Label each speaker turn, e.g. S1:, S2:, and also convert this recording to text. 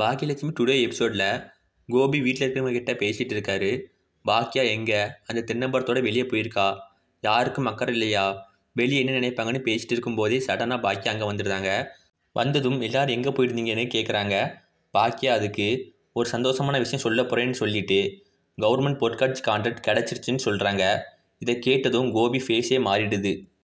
S1: Baakiyalakshmi today எபிசோடில் கோபி வீட்டில் இருக்கிறவங்ககிட்ட பேசிகிட்டு இருக்காரு பாக்கியா எங்கே அந்த தென்னம்பரத்தோட வெளியே போயிருக்கா யாருக்கும் அக்கறை இல்லையா வெளியே என்ன நினைப்பாங்கன்னு பேசிகிட்டு இருக்கும்போதே சடனாக பாக்கியா அங்கே வந்துடுறாங்க வந்ததும் எல்லோரும் எங்கே போயிருந்தீங்கன்னு கேட்குறாங்க பாக்கியா அதுக்கு ஒரு சந்தோஷமான விஷயம் சொல்ல போகிறேன்னு சொல்லிவிட்டு கவர்மெண்ட் பொற்காட்சி கான்ட்ராக்ட் கிடச்சிருச்சுன்னு சொல்கிறாங்க இதை கேட்டதும் கோபி ஃபேஸே மாறிடுது